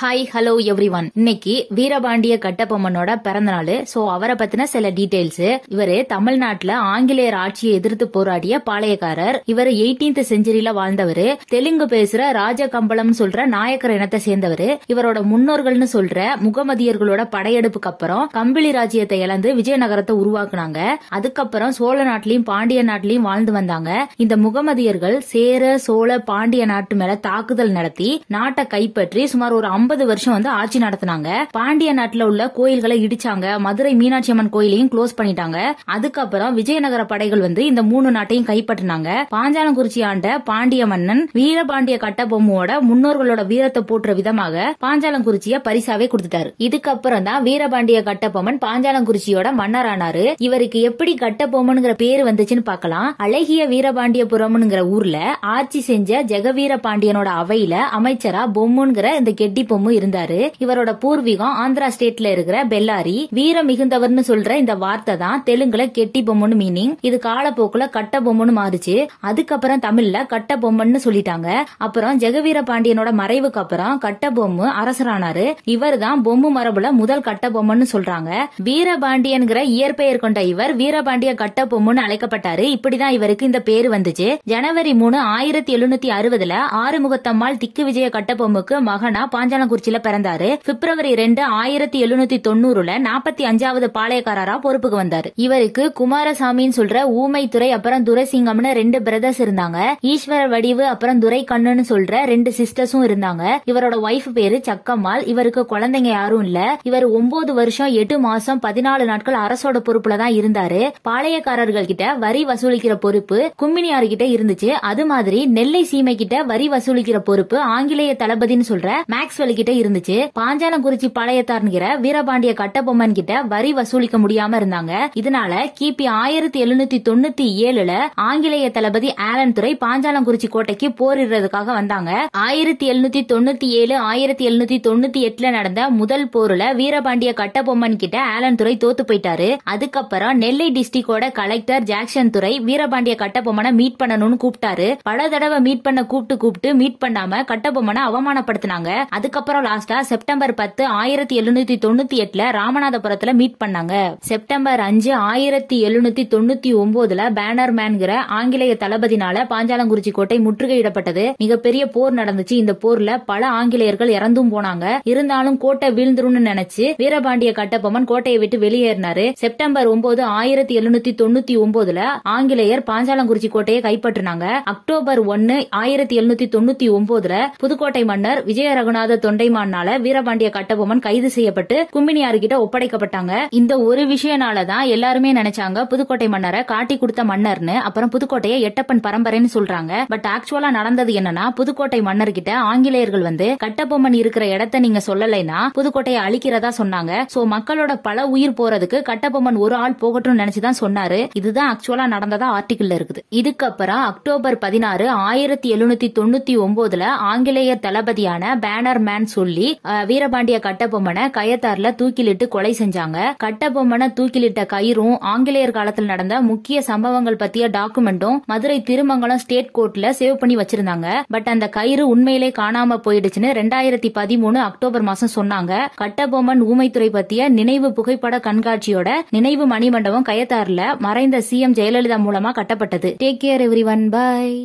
hi hello every one இன்னைக்கு வீரபாண்டிய கட்டபொம்மனோட பிறந்த நாள் சோ அவரை பத்தின சில டீடைல்ஸ் இவரு தமிழ்நாட்டுல ஆங்கிலேயர் ஆட்சியை எதிர்த்து போராடிய பாளையக்காரர் இவர் எயிட்டீன்த் செஞ்சுரியில வாழ்ந்தவர் தெலுங்கு பேசுற ராஜ கம்பளம் சொல்ற நாயக்கர் இனத்தை சேர்ந்தவர் இவரோட முன்னோர்கள்னு சொல்ற முகமதியர்களோட படையெடுப்புக்கு அப்புறம் கம்பிளி ராஜ்யத்தை இழந்து விஜயநகரத்தை உருவாக்குனாங்க அதுக்கப்புறம் சோழ நாட்டிலையும் பாண்டிய நாட்டிலையும் வாழ்ந்து வந்தாங்க இந்த முகமதியர்கள் சேர சோழ பாண்டிய நாட்டு மேல தாக்குதல் நடத்தி நாட்டை கைப்பற்றி சுமார் ஒரு ஐம்பது வருஷம் வந்து ஆட்சி நடத்தினாங்க பாண்டிய நாட்டுல உள்ள கோயில்களை இடிச்சாங்க மதுரை மீனாட்சி அம்மன் கோயிலையும் க்ளோஸ் பண்ணிட்டாங்க அதுக்கப்புறம் விஜயநகர படைகள் வந்து இந்த மூணு நாட்டையும் கைப்பற்றினாங்க பாஞ்சாலங்குறிச்சி ஆண்ட பாண்டிய மன்னன் வீரபாண்டிய கட்டபொம்மோட முன்னோர்களோட வீரத்தை போற்ற விதமாக பாஞ்சாலங்குறிச்சிய பரிசாவே கொடுத்துட்டாரு இதுக்கப்புறம் தான் வீரபாண்டிய கட்டபொம்மன் பாஞ்சாலங்குறிச்சியோட மன்னரானாரு இவருக்கு எப்படி கட்டபொம்மனுங்கிற பேரு வந்துச்சுன்னு பாக்கலாம் அழகிய வீரபாண்டியபுரம்ங்கிற ஊர்ல ஆட்சி செஞ்ச ஜெகவீர பாண்டியனோட அவையில அமைச்சரா பொம்முங்கிற இந்த கெட்டி பொம்மை அனுபவமும் இருந்தாரு இவரோட பூர்வீகம் ஆந்திரா ஸ்டேட்ல இருக்கிற பெல்லாரி வீரம் மிகுந்தவர்னு சொல்ற இந்த வார்த்தை தான் தெலுங்குல கெட்டி பொம்முன்னு மீனிங் இது காலப்போக்குல கட்ட பொம்முன்னு மாறுச்சு அதுக்கப்புறம் தமிழ்ல கட்ட பொம்மன்னு சொல்லிட்டாங்க அப்புறம் ஜெகவீர பாண்டியனோட மறைவுக்கு அப்புறம் கட்ட பொம்மு அரசரானாரு இவர் தான் பொம்மு மரபுல முதல் கட்ட பொம்மன் சொல்றாங்க வீரபாண்டியன்கிற இயற்பெயர் கொண்ட இவர் வீரபாண்டிய கட்ட பொம்முன்னு அழைக்கப்பட்டாரு இப்படிதான் இவருக்கு இந்த பேரு வந்துச்சு ஜனவரி மூணு ஆயிரத்தி எழுநூத்தி அறுபதுல ஆறுமுகத்தம்மாள் திக்கு விஜய கட்ட பொம்முக்கு மகனா பாஞ்சாலம் கள்ளக்குறிச்சியில பிறந்தாரு பிப்ரவரி ரெண்டு ஆயிரத்தி எழுநூத்தி தொண்ணூறுல நாற்பத்தி அஞ்சாவது பாளையக்காரரா பொறுப்புக்கு வந்தாரு இவருக்கு குமாரசாமின்னு சொல்ற ஊமைத்துறை அப்புறம் துரைசிங்கம்னு ரெண்டு பிரதர்ஸ் இருந்தாங்க ஈஸ்வர வடிவு அப்புறம் துரை கண்ணுன்னு சொல்ற ரெண்டு சிஸ்டர்ஸும் இருந்தாங்க இவரோட ஒய்ஃப் பேரு சக்கம்மாள் இவருக்கு குழந்தைங்க யாரும் இல்ல இவர் ஒன்பது வருஷம் எட்டு மாசம் பதினாலு நாட்கள் அரசோட பொறுப்புல தான் இருந்தாரு பாளையக்காரர்கள் கிட்ட வரி வசூலிக்கிற பொறுப்பு கும்மினியாரு கிட்ட இருந்துச்சு அது மாதிரி நெல்லை சீமை கிட்ட வரி வசூலிக்கிற பொறுப்பு ஆங்கிலேய தளபதினு சொல்ற மேக்ஸ்வெல் கிட்ட இருந்துச்சு பாஞ்சாலங்குறிச்சி பழையத்தார்ங்கிற வீரபாண்டிய கட்டபொம்மன் கிட்ட வரி வசூலிக்க முடியாம இருந்தாங்க இதனால கிபி ஆயிரத்தி எழுநூத்தி தொண்ணூத்தி ஏழுல ஆங்கிலேய தளபதி ஆலன் துறை பாஞ்சாலங்குறிச்சி கோட்டைக்கு போரிடுறதுக்காக வந்தாங்க ஆயிரத்தி எழுநூத்தி தொண்ணூத்தி ஏழு ஆயிரத்தி எழுநூத்தி தொண்ணூத்தி எட்டுல நடந்த முதல் போர்ல வீரபாண்டிய கட்டபொம்மன் கிட்ட ஆலன் துறை தோத்து போயிட்டாரு அதுக்கப்புறம் நெல்லை டிஸ்ட்ரிக்டோட கலெக்டர் ஜாக்சன் துறை வீரபாண்டிய கட்டபொம்மனை மீட் பண்ணணும்னு கூப்பிட்டாரு பல தடவை மீட் பண்ண கூப்பிட்டு கூப்பிட்டு மீட் பண்ணாம கட்டபொம்மனை அவமானப்படுத்தினாங்க அதுக்கப்புறம் அதுக்கப்புறம் லாஸ்டா செப்டம்பர் பத்து ஆயிரத்தி எழுநூத்தி தொண்ணூத்தி எட்டுல ராமநாதபுரத்துல மீட் பண்ணாங்க செப்டம்பர் அஞ்சு ஆயிரத்தி எழுநூத்தி தொண்ணூத்தி ஒன்பதுல பேனர் மேன்கிற ஆங்கிலேய தளபதினால பாஞ்சாலங்குறிச்சி கோட்டை முற்றுகையிடப்பட்டது மிகப்பெரிய போர் நடந்துச்சு இந்த போர்ல பல ஆங்கிலேயர்கள் இறந்தும் போனாங்க இருந்தாலும் கோட்டை வீழ்ந்துரும்னு நினைச்சு வீரபாண்டிய கட்டபொம்மன் கோட்டையை விட்டு வெளியேறினாரு செப்டம்பர் ஒன்பது ஆயிரத்தி எழுநூத்தி தொண்ணூத்தி ஒன்பதுல ஆங்கிலேயர் பாஞ்சாலங்குறிச்சி கோட்டையை கைப்பற்றினாங்க அக்டோபர் ஒன்னு ஆயிரத்தி எழுநூத்தி தொண்ணூத்தி ஒன்பதுல புதுக்கோட்டை மன்னர் விஜய ரகுநாத தொண்டைமான்னால வீரபாண்டிய கட்டபொம்மன் கைது செய்யப்பட்டு கும்பினியாரு கிட்ட ஒப்படைக்கப்பட்டாங்க இந்த ஒரு விஷயனாலதான் எல்லாருமே நினைச்சாங்க புதுக்கோட்டை மன்னரை காட்டி கொடுத்த மன்னர்னு அப்புறம் புதுக்கோட்டையை எட்டப்பன் பரம்பரைன்னு சொல்றாங்க பட் ஆக்சுவலா நடந்தது என்னன்னா புதுக்கோட்டை மன்னர் கிட்ட ஆங்கிலேயர்கள் வந்து கட்டபொம்மன் இருக்கிற இடத்த நீங்க சொல்லலைன்னா புதுக்கோட்டையை அழிக்கிறதா சொன்னாங்க சோ மக்களோட பல உயிர் போறதுக்கு கட்டபொம்மன் ஒரு ஆள் போகட்டும்னு நினைச்சுதான் சொன்னாரு இதுதான் ஆக்சுவலா நடந்ததா ஆர்டிகிள் இருக்குது இதுக்கப்புறம் அக்டோபர் பதினாறு ஆயிரத்தி எழுநூத்தி தொண்ணூத்தி ஒன்பதுல ஆங்கிலேய தளபதியான பேனர் மேன் போறான்னு சொல்லி வீரபாண்டிய கட்டபொம்மனை கயத்தாறுல தூக்கிலிட்டு கொலை செஞ்சாங்க கட்டபொம்மனை தூக்கிலிட்ட கயிறும் ஆங்கிலேயர் காலத்தில் நடந்த முக்கிய சம்பவங்கள் பத்திய டாக்குமெண்டும் மதுரை திருமங்கலம் ஸ்டேட் கோர்ட்ல சேவ் பண்ணி வச்சிருந்தாங்க பட் அந்த கயிறு உண்மையிலே காணாம போயிடுச்சுன்னு ரெண்டாயிரத்தி பதிமூணு அக்டோபர் மாசம் சொன்னாங்க கட்டபொம்மன் ஊமைத்துறை பத்திய நினைவு புகைப்பட கண்காட்சியோட நினைவு மணிமண்டபம் கயத்தாறுல மறைந்த சிஎம் ஜெயலலிதா மூலமா கட்டப்பட்டது டேக் கேர் எவ்ரி ஒன் பாய்